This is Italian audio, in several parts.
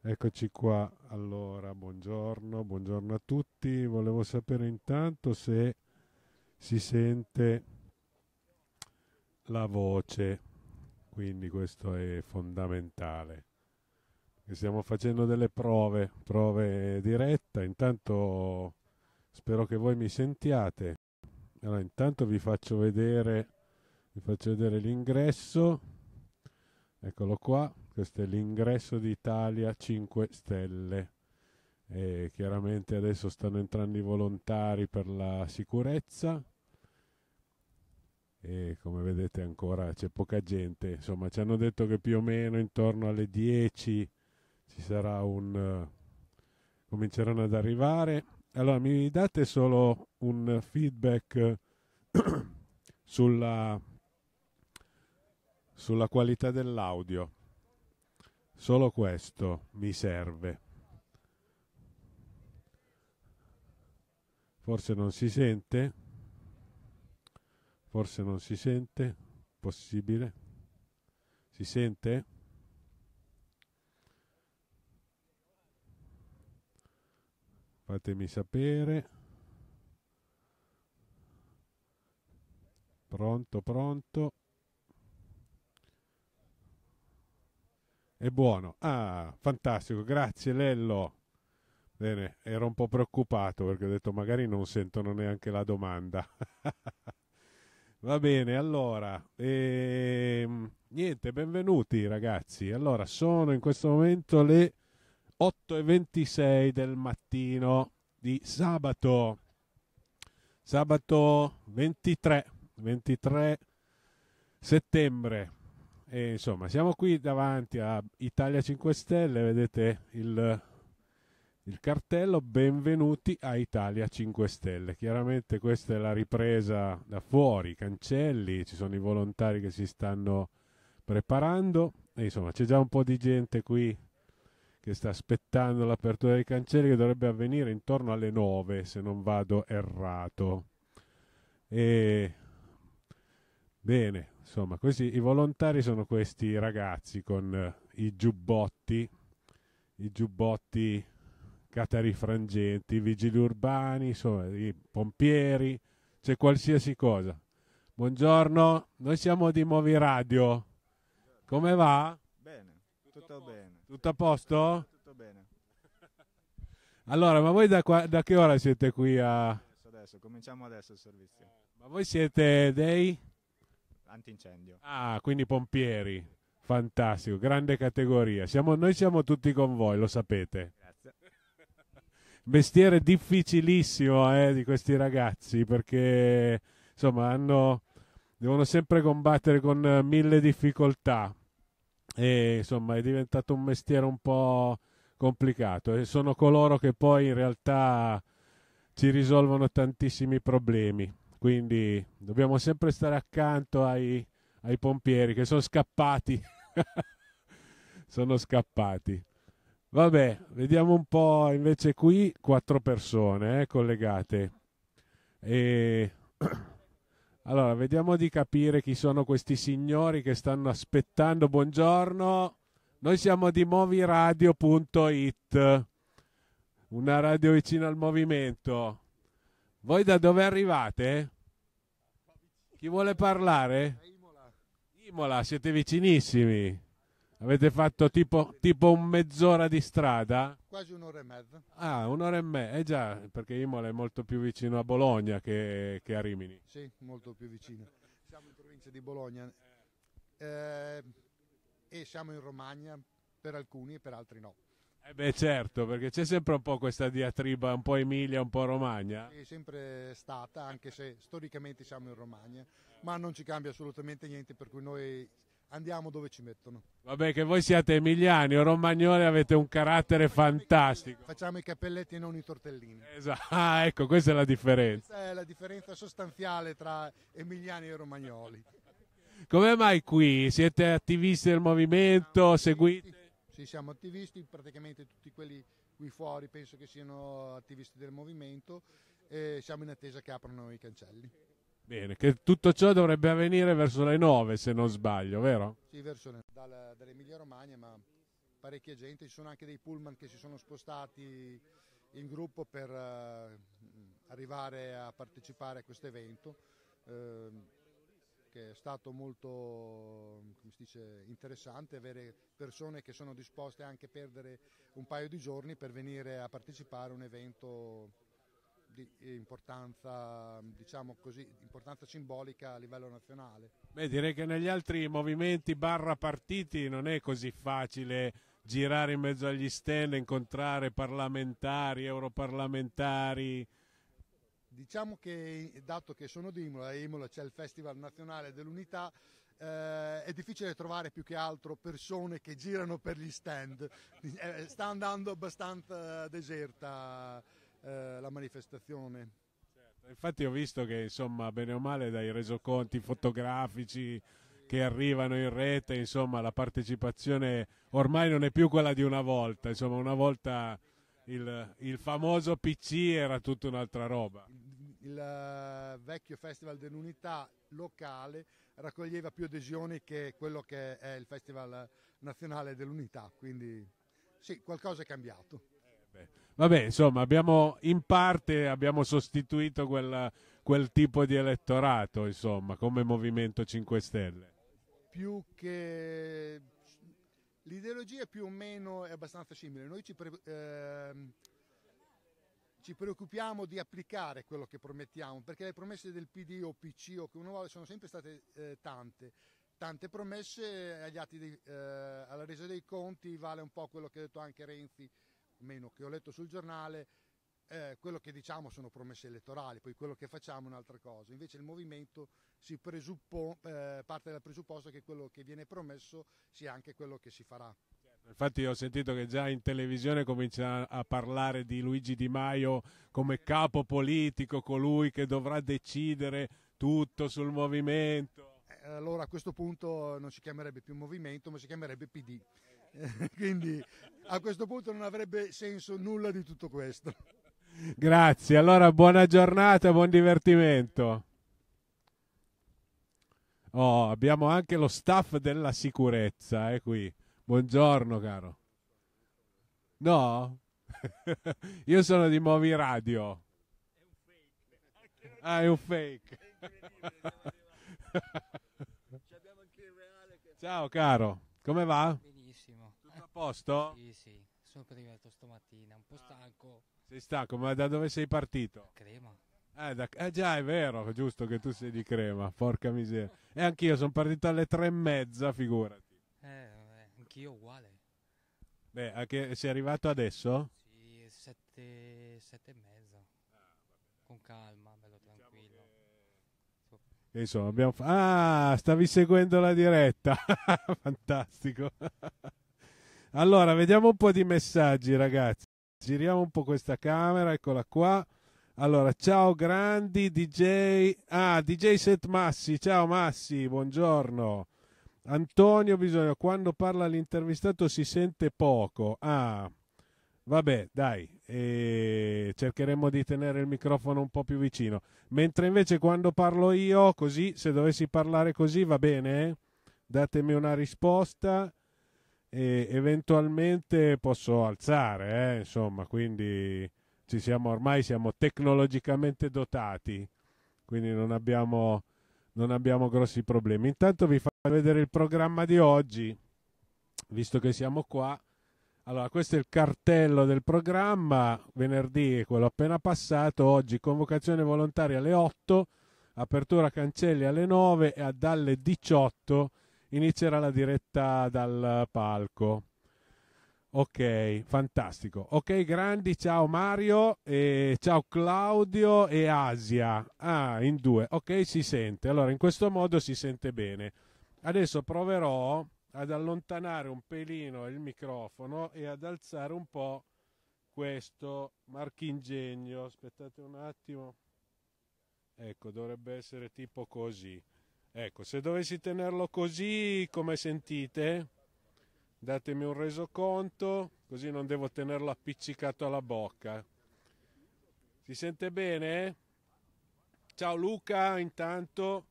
Eccoci qua, allora buongiorno, buongiorno a tutti, volevo sapere intanto se si sente la voce, quindi questo è fondamentale. Stiamo facendo delle prove, prove diretta, intanto spero che voi mi sentiate. Allora intanto vi faccio vedere, vi faccio vedere l'ingresso, eccolo qua, questo è l'ingresso d'Italia 5 stelle. E chiaramente adesso stanno entrando i volontari per la sicurezza e come vedete ancora c'è poca gente insomma ci hanno detto che più o meno intorno alle 10 ci sarà un cominceranno ad arrivare allora mi date solo un feedback sulla sulla qualità dell'audio Solo questo mi serve. Forse non si sente? Forse non si sente? Possibile? Si sente? Fatemi sapere. Pronto, pronto. È buono. Ah, fantastico, grazie Lello. Bene, ero un po' preoccupato perché ho detto magari non sentono neanche la domanda. Va bene, allora, ehm, niente, benvenuti ragazzi. Allora, sono in questo momento le 8.26 del mattino di sabato, sabato 23, 23 settembre e, insomma, siamo qui davanti a Italia 5 Stelle, vedete il, il cartello Benvenuti a Italia 5 Stelle. Chiaramente questa è la ripresa da fuori, i cancelli, ci sono i volontari che si stanno preparando e insomma c'è già un po' di gente qui che sta aspettando l'apertura dei cancelli che dovrebbe avvenire intorno alle 9 se non vado errato. E... Bene, Insomma, così i volontari sono questi ragazzi con eh, i giubbotti, i giubbotti catarifrangenti, i vigili urbani, insomma, i pompieri, c'è qualsiasi cosa. Buongiorno, noi siamo di Movi Radio. Come va? Bene, tutto bene. Tutto a posto? Tutto bene. Allora, ma voi da, qua, da che ora siete qui a... Adesso, adesso, cominciamo adesso il servizio. Eh, ma voi siete dei antincendio. Ah, quindi pompieri. Fantastico, grande categoria. Siamo, noi siamo tutti con voi, lo sapete. Grazie. Mestiere difficilissimo eh, di questi ragazzi perché insomma hanno, devono sempre combattere con mille difficoltà. E, insomma è diventato un mestiere un po' complicato e sono coloro che poi in realtà ci risolvono tantissimi problemi. Quindi dobbiamo sempre stare accanto ai, ai pompieri che sono scappati. sono scappati. Vabbè, vediamo un po' invece qui quattro persone eh, collegate. E... Allora, vediamo di capire chi sono questi signori che stanno aspettando. Buongiorno, noi siamo di moviradio.it, una radio vicina al movimento. Voi da dove arrivate? Chi vuole parlare? Imola, siete vicinissimi. Avete fatto tipo, tipo un mezz'ora di strada? Quasi un'ora e mezza. Ah, un'ora e mezza, eh già, perché Imola è molto più vicino a Bologna che, che a Rimini. Sì, molto più vicino. Siamo in provincia di Bologna eh, e siamo in Romagna per alcuni e per altri no. Eh beh certo, perché c'è sempre un po' questa diatriba un po' Emilia, un po' Romagna. È sempre stata, anche se storicamente siamo in Romagna, ma non ci cambia assolutamente niente, per cui noi andiamo dove ci mettono. Vabbè che voi siate emiliani o romagnoli avete un carattere fantastico. facciamo i cappelletti e non i tortellini. Esatto, ah, ecco questa è la differenza. Questa è la differenza sostanziale tra emiliani e romagnoli. Come mai qui? Siete attivisti del movimento, seguite? Sì, siamo attivisti, praticamente tutti quelli qui fuori penso che siano attivisti del movimento e siamo in attesa che aprano i cancelli. Bene, che tutto ciò dovrebbe avvenire verso le 9 se non sbaglio, vero? Sì, verso le 9, dall'Emilia Romagna, ma parecchia gente, ci sono anche dei pullman che si sono spostati in gruppo per uh, arrivare a partecipare a questo evento. Uh, perché è stato molto dice, interessante avere persone che sono disposte anche a perdere un paio di giorni per venire a partecipare a un evento di importanza, diciamo così, importanza simbolica a livello nazionale. Beh, direi che negli altri movimenti barra partiti non è così facile girare in mezzo agli stand, incontrare parlamentari, europarlamentari, Diciamo che dato che sono di Imola, a Imola c'è il Festival Nazionale dell'Unità, eh, è difficile trovare più che altro persone che girano per gli stand, eh, sta andando abbastanza deserta eh, la manifestazione. Certo. Infatti ho visto che insomma bene o male dai resoconti fotografici che arrivano in rete, insomma la partecipazione ormai non è più quella di una volta, insomma una volta il, il famoso PC era tutta un'altra roba il eh, vecchio Festival dell'Unità locale raccoglieva più adesioni che quello che è il Festival nazionale dell'Unità, quindi sì, qualcosa è cambiato. Vabbè, insomma, abbiamo in parte abbiamo sostituito quel, quel tipo di elettorato, insomma, come Movimento 5 Stelle. Più che l'ideologia più o meno è abbastanza simile. Noi ci pre... eh ci preoccupiamo di applicare quello che promettiamo, perché le promesse del PD o PC o che uno vuole sono sempre state eh, tante. Tante promesse eh, agli atti di, eh, alla resa dei conti vale un po' quello che ha detto anche Renzi, meno che ho letto sul giornale, eh, quello che diciamo sono promesse elettorali, poi quello che facciamo è un'altra cosa. Invece il movimento eh, parte dal presupposto che quello che viene promesso sia anche quello che si farà. Infatti ho sentito che già in televisione comincia a parlare di Luigi Di Maio come capo politico, colui che dovrà decidere tutto sul movimento. Eh, allora a questo punto non si chiamerebbe più movimento, ma si chiamerebbe PD. Eh, quindi a questo punto non avrebbe senso nulla di tutto questo. Grazie, allora buona giornata, buon divertimento. Oh, abbiamo anche lo staff della sicurezza, eh, qui. Buongiorno, caro. No? Io sono di Movi Radio. Ah, è un fake. Ciao, caro. Come va? Benissimo. Tutto a posto? Sì, sì. Sono arrivato stamattina, un po' ah. stanco. Sei stanco, ma da dove sei partito? Crema. Eh, da, eh, già è vero, giusto che tu sei di crema, porca miseria. E anch'io sono partito alle tre e mezza, figurati. Eh, anch'io uguale. Beh, anche, sei arrivato adesso? Sì, sette, sette e mezza. Ah, Con calma, bello diciamo tranquillo. che... Insomma, abbiamo fa- ah, stavi seguendo la diretta. Fantastico. allora, vediamo un po' di messaggi, ragazzi. Giriamo un po' questa camera, eccola qua. Allora, ciao grandi DJ. Ah, DJ Set Massi. Ciao Massi, buongiorno. Antonio Bisogna, quando parla l'intervistato si sente poco. Ah, vabbè, dai, e cercheremo di tenere il microfono un po' più vicino. Mentre invece quando parlo io, così, se dovessi parlare così, va bene? Eh? Datemi una risposta e eventualmente posso alzare, eh? insomma, quindi ci siamo ormai siamo tecnologicamente dotati, quindi non abbiamo non abbiamo grossi problemi. Intanto vi faccio vedere il programma di oggi, visto che siamo qua. Allora, questo è il cartello del programma, venerdì è quello appena passato, oggi convocazione volontaria alle 8, apertura cancelli alle 9 e dalle 18 inizierà la diretta dal palco. Ok, fantastico. Ok, grandi, ciao Mario, eh, ciao Claudio e Asia. Ah, in due. Ok, si sente. Allora, in questo modo si sente bene. Adesso proverò ad allontanare un pelino il microfono e ad alzare un po' questo marchingegno. Aspettate un attimo. Ecco, dovrebbe essere tipo così. Ecco, se dovessi tenerlo così, come sentite? datemi un resoconto così non devo tenerlo appiccicato alla bocca. Si sente bene? Ciao Luca, intanto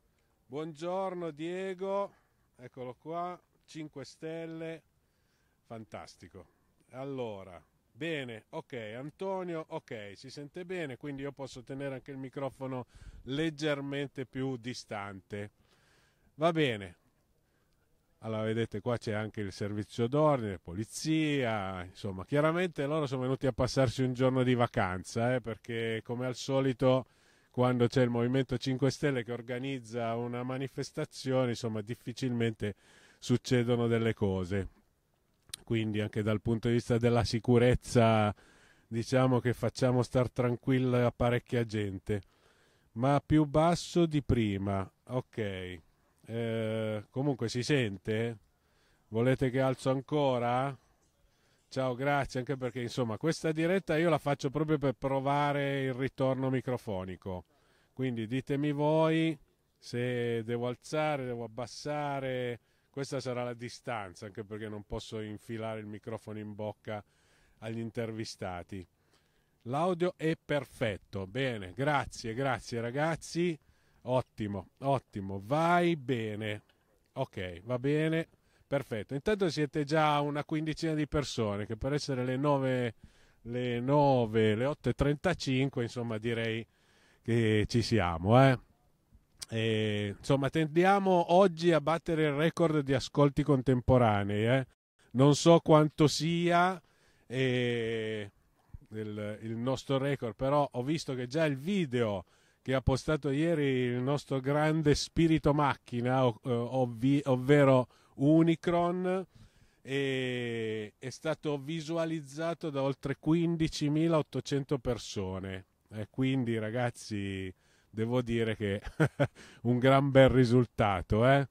buongiorno Diego, eccolo qua, 5 stelle, fantastico. Allora, bene, ok, Antonio, ok, si sente bene, quindi io posso tenere anche il microfono leggermente più distante. Va bene, allora, vedete, qua c'è anche il servizio d'ordine, polizia, insomma, chiaramente loro sono venuti a passarsi un giorno di vacanza, eh, perché come al solito quando c'è il Movimento 5 Stelle che organizza una manifestazione, insomma, difficilmente succedono delle cose. Quindi anche dal punto di vista della sicurezza, diciamo che facciamo star tranquilla parecchia gente. Ma più basso di prima, ok. Eh, comunque si sente? Volete che alzo ancora? Ciao, grazie, anche perché insomma questa diretta io la faccio proprio per provare il ritorno microfonico. Quindi ditemi voi se devo alzare, devo abbassare. Questa sarà la distanza, anche perché non posso infilare il microfono in bocca agli intervistati. L'audio è perfetto. Bene, grazie, grazie ragazzi. Ottimo, ottimo, vai bene. Ok, va bene. Perfetto. Intanto siete già una quindicina di persone che per essere le 9 le 9, le 8.35, insomma, direi che ci siamo, eh. E, insomma, tendiamo oggi a battere il record di ascolti contemporanei. Eh? Non so quanto sia eh, il, il, nostro record, però ho visto che già il video che ha postato ieri il nostro grande spirito macchina, eh, ov ovvero Unicron, e è stato visualizzato da oltre 15.800 persone. Eh, quindi ragazzi, devo dire che un gran bel risultato. Eh?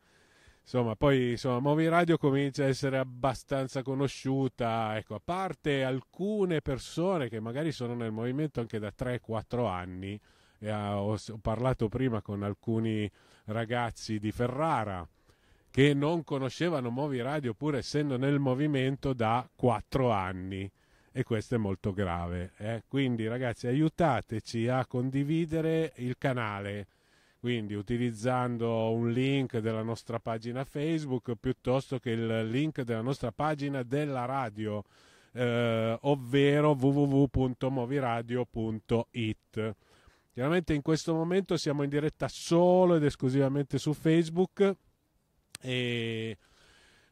Insomma, poi insomma, Movi Radio comincia a essere abbastanza conosciuta, ecco, a parte alcune persone che magari sono nel movimento anche da 3-4 anni, ha, ho, ho parlato prima con alcuni ragazzi di Ferrara che non conoscevano Movi Radio pur essendo nel movimento da quattro anni e questo è molto grave. Eh? Quindi ragazzi aiutateci a condividere il canale, quindi utilizzando un link della nostra pagina Facebook piuttosto che il link della nostra pagina della radio, eh, ovvero www.moviradio.it Chiaramente in questo momento siamo in diretta solo ed esclusivamente su Facebook, e...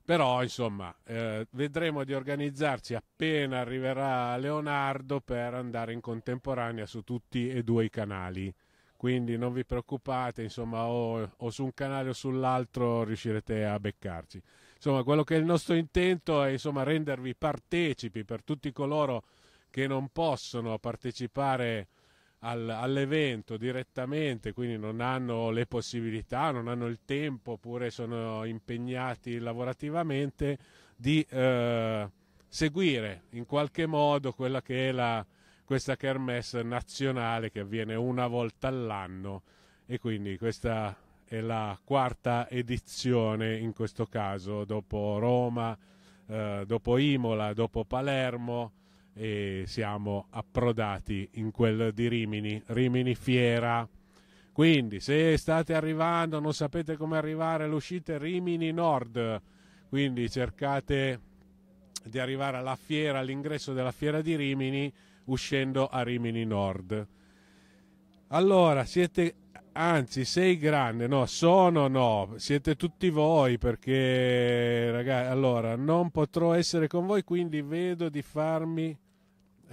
però insomma eh, vedremo di organizzarci appena arriverà Leonardo per andare in contemporanea su tutti e due i canali. Quindi non vi preoccupate, insomma, o, o su un canale o sull'altro riuscirete a beccarci. Insomma, quello che è il nostro intento è insomma, rendervi partecipi per tutti coloro che non possono partecipare al, all'evento direttamente, quindi non hanno le possibilità, non hanno il tempo oppure sono impegnati lavorativamente di eh, seguire in qualche modo quella che è la, questa kermesse nazionale che avviene una volta all'anno e quindi questa è la quarta edizione in questo caso dopo Roma, eh, dopo Imola, dopo Palermo e siamo approdati in quel di Rimini, Rimini Fiera. Quindi se state arrivando, non sapete come arrivare, l'uscita è Rimini Nord, quindi cercate di arrivare alla fiera, all'ingresso della fiera di Rimini, uscendo a Rimini Nord. Allora, siete, anzi, sei grande, no, sono no, siete tutti voi perché, ragazzi, allora, non potrò essere con voi, quindi vedo di farmi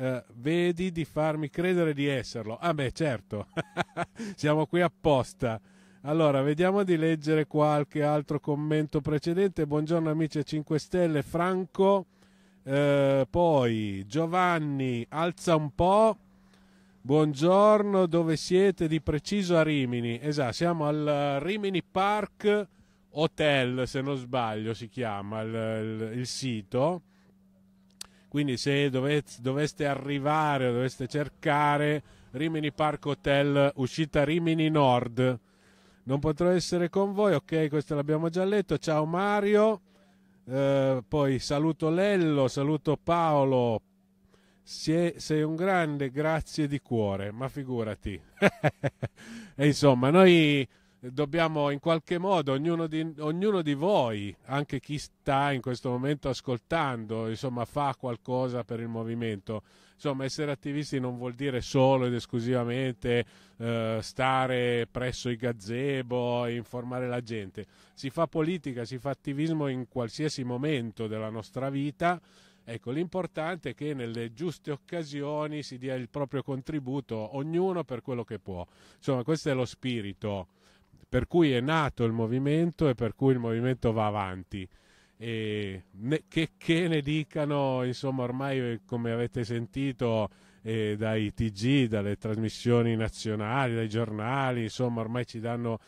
eh, vedi di farmi credere di esserlo. Ah beh, certo, siamo qui apposta. Allora, vediamo di leggere qualche altro commento precedente. Buongiorno amici a 5 Stelle, Franco. Eh, poi Giovanni, alza un po'. Buongiorno, dove siete? Di preciso a Rimini. Esatto, siamo al Rimini Park Hotel, se non sbaglio si chiama il, il, il sito. Quindi se dovete, doveste arrivare o doveste cercare Rimini Park Hotel, uscita Rimini Nord, non potrò essere con voi. Ok, questo l'abbiamo già letto. Ciao Mario. Eh, poi saluto Lello, saluto Paolo. Sei, un grande, grazie di cuore, ma figurati. e insomma, noi dobbiamo in qualche modo, ognuno di, ognuno di, voi, anche chi sta in questo momento ascoltando, insomma, fa qualcosa per il movimento. Insomma, essere attivisti non vuol dire solo ed esclusivamente eh, stare presso i gazebo e informare la gente. Si fa politica, si fa attivismo in qualsiasi momento della nostra vita. Ecco, l'importante è che nelle giuste occasioni si dia il proprio contributo, ognuno per quello che può. Insomma, questo è lo spirito per cui è nato il movimento e per cui il movimento va avanti. E ne, che, che, ne dicano, insomma, ormai eh, come avete sentito eh, dai TG, dalle trasmissioni nazionali, dai giornali, insomma, ormai ci danno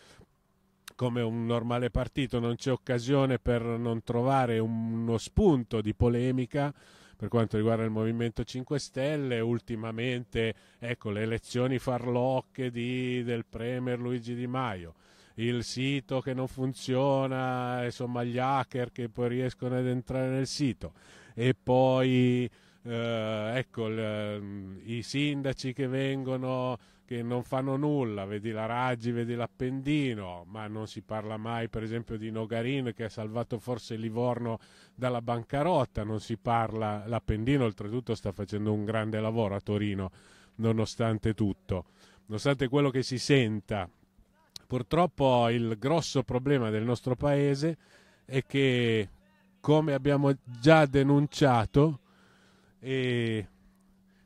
come un normale partito, non c'è occasione per non trovare uno spunto di polemica per quanto riguarda il Movimento 5 Stelle, ultimamente ecco, le elezioni farlocche di, del Premier Luigi Di Maio, il sito che non funziona, insomma gli hacker che poi riescono ad entrare nel sito e poi eh, ecco l, mm, i sindaci che vengono che non fanno nulla, vedi la Raggi, vedi l'Appendino, ma non si parla mai per esempio di Nogarin che ha salvato forse Livorno dalla bancarotta, non si parla, l'Appendino oltretutto sta facendo un grande lavoro a Torino nonostante tutto, nonostante quello che si senta Purtroppo il grosso problema del nostro paese è che, come abbiamo già denunciato, e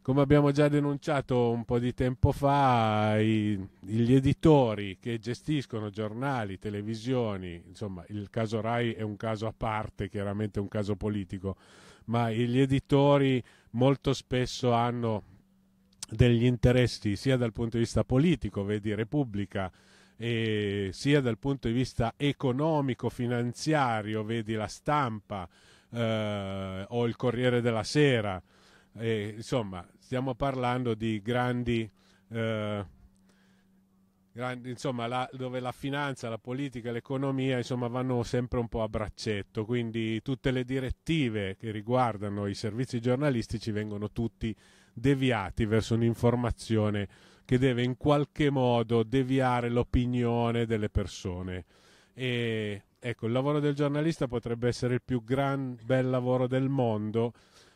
come abbiamo già denunciato un po' di tempo fa, i, gli editori che gestiscono giornali, televisioni, insomma il caso RAI è un caso a parte, chiaramente un caso politico, ma gli editori molto spesso hanno degli interessi sia dal punto di vista politico, vedi Repubblica, eh, sia dal punto di vista economico, finanziario, vedi la stampa eh, o il Corriere della Sera, eh, insomma stiamo parlando di grandi, eh, grandi insomma, la, dove la finanza, la politica, l'economia insomma, vanno sempre un po' a braccetto, quindi tutte le direttive che riguardano i servizi giornalistici vengono tutti deviati verso un'informazione che deve in qualche modo deviare l'opinione delle persone. E ecco, il lavoro del giornalista potrebbe essere il più gran bel lavoro del mondo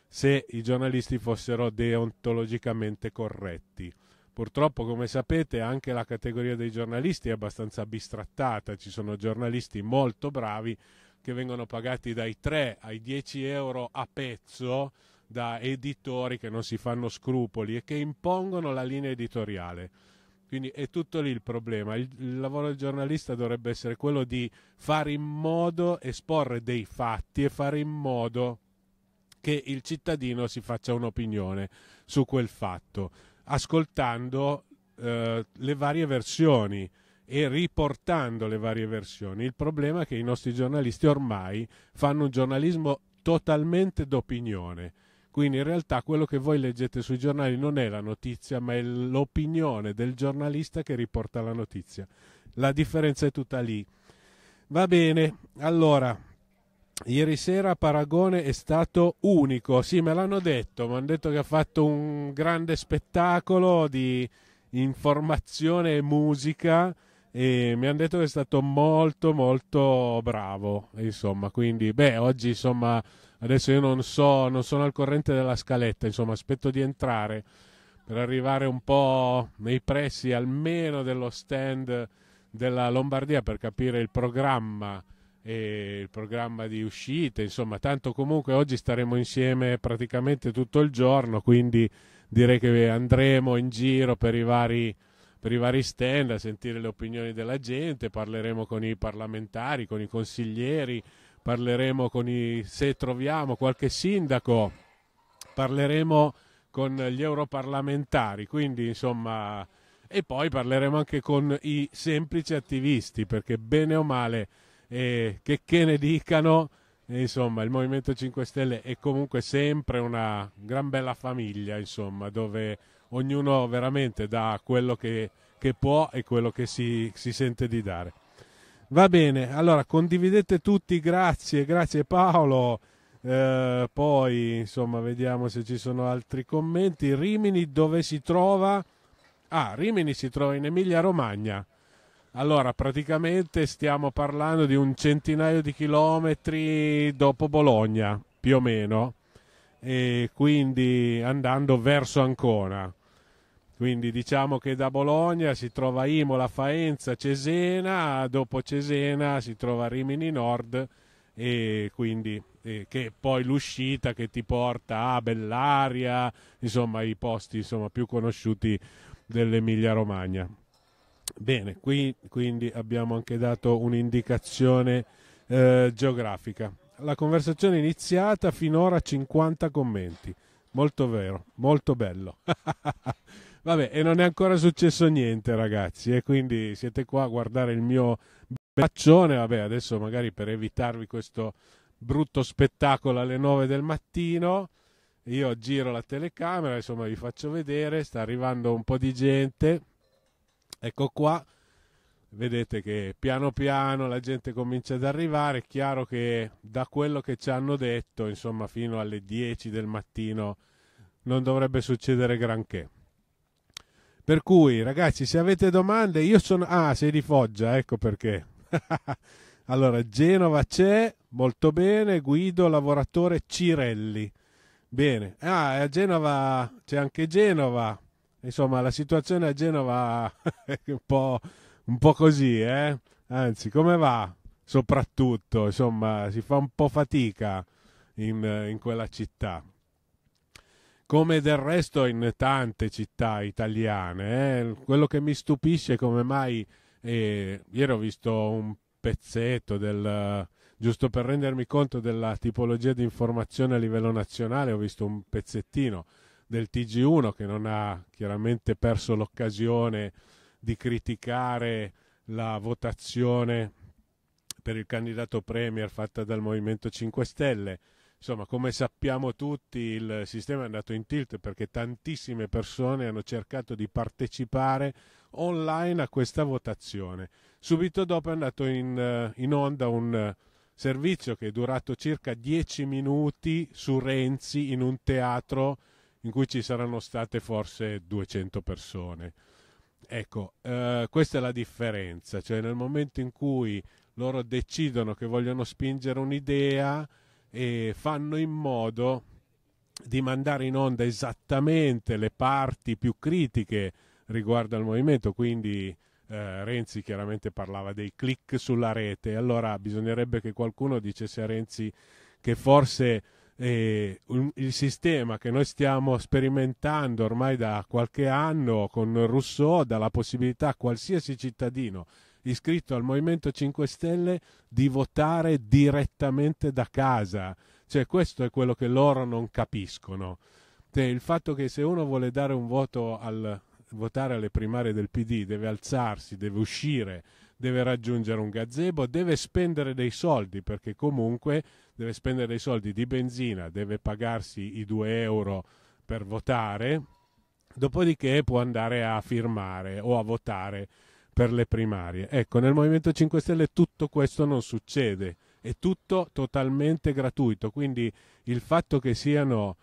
se i giornalisti fossero deontologicamente corretti. Purtroppo, come sapete, anche la categoria dei giornalisti è abbastanza bistrattata, ci sono giornalisti molto bravi che vengono pagati dai 3 ai 10 euro a pezzo da editori che non si fanno scrupoli e che impongono la linea editoriale. Quindi è tutto lì il problema. Il, il, lavoro del giornalista dovrebbe essere quello di fare in modo, esporre dei fatti e fare in modo che il cittadino si faccia un'opinione su quel fatto, ascoltando eh, le varie versioni e riportando le varie versioni. Il problema è che i nostri giornalisti ormai fanno un giornalismo totalmente d'opinione quindi in realtà quello che voi leggete sui giornali non è la notizia, ma è l'opinione del giornalista che riporta la notizia. La differenza è tutta lì. Va bene, allora, ieri sera Paragone è stato unico, sì me l'hanno detto, mi hanno detto che ha fatto un grande spettacolo di informazione e musica e mi hanno detto che è stato molto molto bravo, insomma, quindi beh, oggi insomma Adesso io non so, non sono al corrente della scaletta, insomma, aspetto di entrare per arrivare un po' nei pressi almeno dello stand della Lombardia per capire il programma e il programma di uscite, insomma, tanto comunque oggi staremo insieme praticamente tutto il giorno, quindi direi che andremo in giro per i vari, per i vari stand a sentire le opinioni della gente, parleremo con i parlamentari, con i consiglieri, parleremo con i, se troviamo qualche sindaco, parleremo con gli europarlamentari, quindi insomma, e poi parleremo anche con i semplici attivisti, perché bene o male, eh, che, che ne dicano, insomma, il Movimento 5 Stelle è comunque sempre una gran bella famiglia, insomma, dove ognuno veramente dà quello che, che può e quello che si, si sente di dare. Va bene, allora condividete tutti, grazie, grazie Paolo. Eh, poi insomma vediamo se ci sono altri commenti. Rimini dove si trova? Ah, Rimini si trova in Emilia Romagna. Allora, praticamente stiamo parlando di un centinaio di chilometri dopo Bologna, più o meno, e quindi andando verso Ancona. Quindi diciamo che da Bologna si trova Imola, Faenza, Cesena, dopo Cesena si trova Rimini Nord e quindi eh, che poi l'uscita che ti porta a Bellaria, insomma i posti insomma, più conosciuti dell'Emilia Romagna. Bene, qui, quindi abbiamo anche dato un'indicazione eh, geografica. La conversazione è iniziata, finora 50 commenti. Molto vero, molto bello. Vabbè, e non è ancora successo niente, ragazzi. E eh, quindi siete qua a guardare il mio braccione. Vabbè, adesso magari per evitarvi questo brutto spettacolo alle 9 del mattino, io giro la telecamera, insomma, vi faccio vedere. Sta arrivando un po' di gente. Ecco qua. Vedete che piano piano la gente comincia ad arrivare. È chiaro che da quello che ci hanno detto, insomma, fino alle 10 del mattino non dovrebbe succedere granché. Per cui, ragazzi, se avete domande, io sono. Ah, sei di Foggia, ecco perché. allora, Genova c'è, molto bene. Guido, lavoratore Cirelli. Bene, ah, a Genova c'è anche Genova. Insomma, la situazione a Genova è un po', un po così, eh? Anzi, come va? Soprattutto, insomma, si fa un po' fatica in, in quella città come del resto in tante città italiane. Eh? Quello che mi stupisce è come mai eh, ieri ho visto un pezzetto del giusto per rendermi conto della tipologia di informazione a livello nazionale, ho visto un pezzettino del TG1 che non ha chiaramente perso l'occasione di criticare la votazione per il candidato Premier fatta dal Movimento 5 Stelle Insomma, come sappiamo tutti, il sistema è andato in tilt perché tantissime persone hanno cercato di partecipare online a questa votazione. Subito dopo è andato in, eh, in onda un eh, servizio che è durato circa 10 minuti su Renzi in un teatro in cui ci saranno state forse 200 persone. Ecco, eh, questa è la differenza, cioè nel momento in cui loro decidono che vogliono spingere un'idea, e fanno in modo di mandare in onda esattamente le parti più critiche riguardo al movimento, quindi eh, Renzi chiaramente parlava dei click sulla rete, allora bisognerebbe che qualcuno dicesse a Renzi che forse eh, un, il sistema che noi stiamo sperimentando ormai da qualche anno con Rousseau dà la possibilità a qualsiasi cittadino iscritto al Movimento 5 Stelle di votare direttamente da casa. Cioè questo è quello che loro non capiscono. Cioè, il fatto che se uno vuole dare un voto al votare alle primarie del PD deve alzarsi, deve uscire, deve raggiungere un gazebo, deve spendere dei soldi perché comunque deve spendere dei soldi di benzina, deve pagarsi i 2 euro per votare, dopodiché può andare a firmare o a votare per le primarie. Ecco, nel Movimento 5 Stelle tutto questo non succede, è tutto totalmente gratuito, quindi il fatto che siano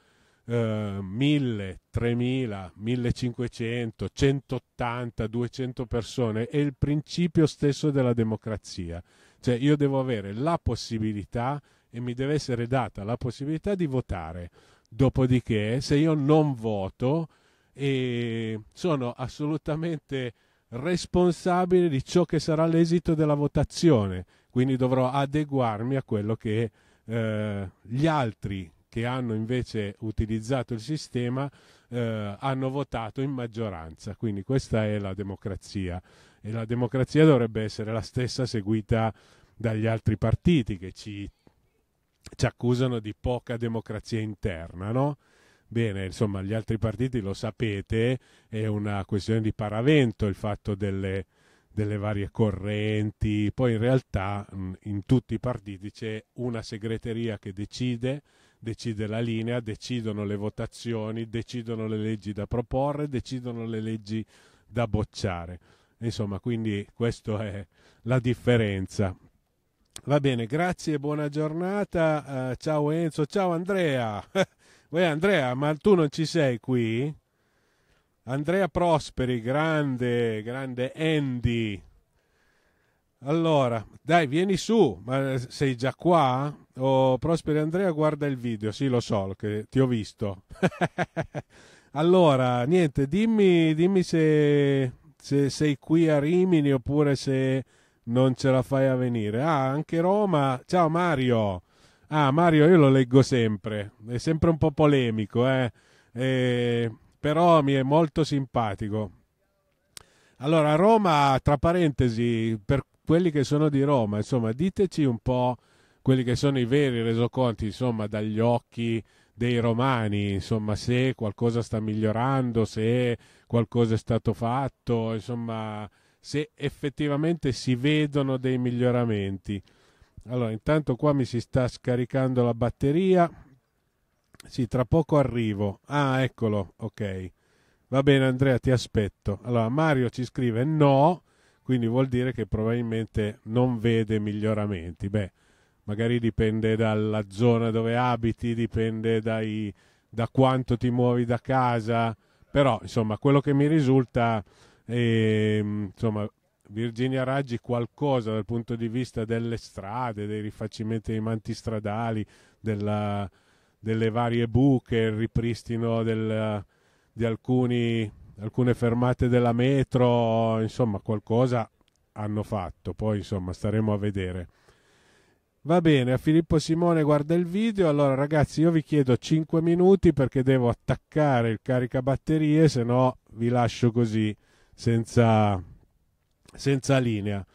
eh, 1000, 3000, 1500, 180, 200 persone è il principio stesso della democrazia. Cioè io devo avere la possibilità e mi deve essere data la possibilità di votare. Dopodiché, se io non voto, e sono assolutamente responsabile di ciò che sarà l'esito della votazione, quindi dovrò adeguarmi a quello che eh, gli altri che hanno invece utilizzato il sistema eh, hanno votato in maggioranza. Quindi questa è la democrazia e la democrazia dovrebbe essere la stessa seguita dagli altri partiti che ci, ci accusano di poca democrazia interna, no? Bene, insomma, gli altri partiti lo sapete, è una questione di paravento il fatto delle, delle varie correnti, poi in realtà in tutti i partiti c'è una segreteria che decide, decide la linea, decidono le votazioni, decidono le leggi da proporre, decidono le leggi da bocciare. Insomma, quindi questa è la differenza. Va bene, grazie, e buona giornata. Uh, ciao Enzo, ciao Andrea. Beh, Andrea, ma tu non ci sei qui? Andrea Prosperi, grande, grande Andy. Allora, dai, vieni su, ma sei già qua? Oh, Prosperi Andrea guarda il video, sì lo so, che ti ho visto. allora, niente, dimmi, dimmi se, se sei qui a Rimini oppure se non ce la fai a venire. Ah, anche Roma. Ciao Mario. Ah, Mario, io lo leggo sempre, è sempre un po' polemico, eh? Eh, però mi è molto simpatico. Allora, Roma, tra parentesi, per quelli che sono di Roma, insomma, diteci un po' quelli che sono i veri resoconti, insomma, dagli occhi dei romani, insomma, se qualcosa sta migliorando, se qualcosa è stato fatto, insomma, se effettivamente si vedono dei miglioramenti. Allora, intanto qua mi si sta scaricando la batteria. Sì, tra poco arrivo. Ah, eccolo, ok. Va bene Andrea, ti aspetto. Allora, Mario ci scrive no, quindi vuol dire che probabilmente non vede miglioramenti. Beh, magari dipende dalla zona dove abiti, dipende dai, da quanto ti muovi da casa, però insomma quello che mi risulta, eh, insomma, Virginia Raggi qualcosa dal punto di vista delle strade, dei rifacimenti dei manti stradali, della, delle varie buche, il ripristino del, di alcuni, alcune fermate della metro, insomma qualcosa hanno fatto, poi insomma staremo a vedere. Va bene, a Filippo Simone guarda il video, allora ragazzi io vi chiedo 5 minuti perché devo attaccare il caricabatterie, se no vi lascio così senza senza linea.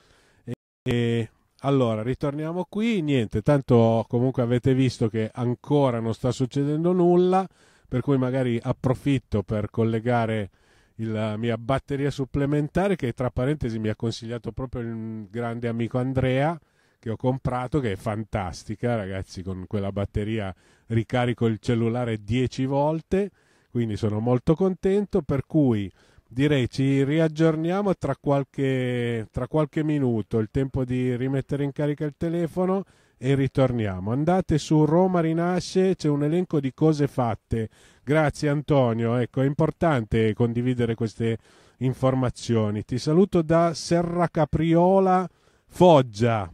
E, e, allora, ritorniamo qui, niente, tanto comunque avete visto che ancora non sta succedendo nulla, per cui magari approfitto per collegare la mia batteria supplementare che tra parentesi mi ha consigliato proprio il grande amico Andrea che ho comprato che è fantastica ragazzi con quella batteria ricarico il cellulare 10 volte quindi sono molto contento per cui direi ci riaggiorniamo tra qualche, tra qualche minuto, il tempo di rimettere in carica il telefono e ritorniamo. Andate su Roma Rinasce, c'è un elenco di cose fatte. Grazie Antonio, ecco, è importante condividere queste informazioni. Ti saluto da Serra Capriola, Foggia.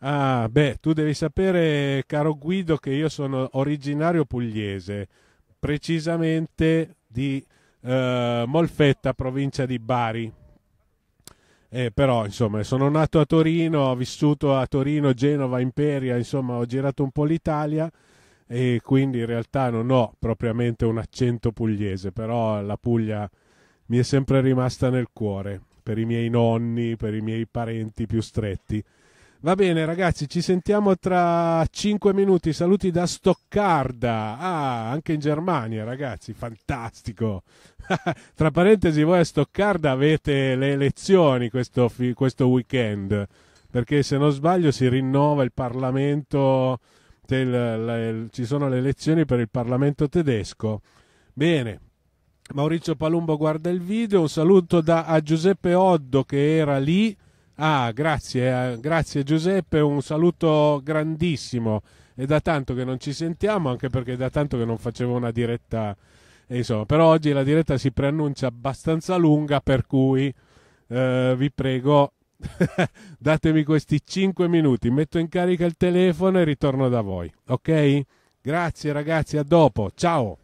Ah, beh, tu devi sapere, caro Guido, che io sono originario pugliese, precisamente di eh, Molfetta, provincia di Bari. Eh, però, insomma, sono nato a Torino, ho vissuto a Torino, Genova, Imperia, insomma, ho girato un po' l'Italia e quindi in realtà non ho propriamente un accento pugliese, però la Puglia mi è sempre rimasta nel cuore, per i miei nonni, per i miei parenti più stretti. Va bene ragazzi, ci sentiamo tra 5 minuti. Saluti da Stoccarda. Ah, anche in Germania ragazzi, fantastico. tra parentesi, voi a Stoccarda avete le elezioni questo, questo weekend, perché se non sbaglio si rinnova il Parlamento, del, le, ci sono le elezioni per il Parlamento tedesco. Bene, Maurizio Palumbo guarda il video. Un saluto da, a Giuseppe Oddo che era lì Ah, grazie, eh, grazie Giuseppe, un saluto grandissimo. È da tanto che non ci sentiamo, anche perché è da tanto che non facevo una diretta. Insomma, però oggi la diretta si preannuncia abbastanza lunga, per cui eh, vi prego, datemi questi 5 minuti, metto in carica il telefono e ritorno da voi. Ok? Grazie ragazzi, a dopo. Ciao.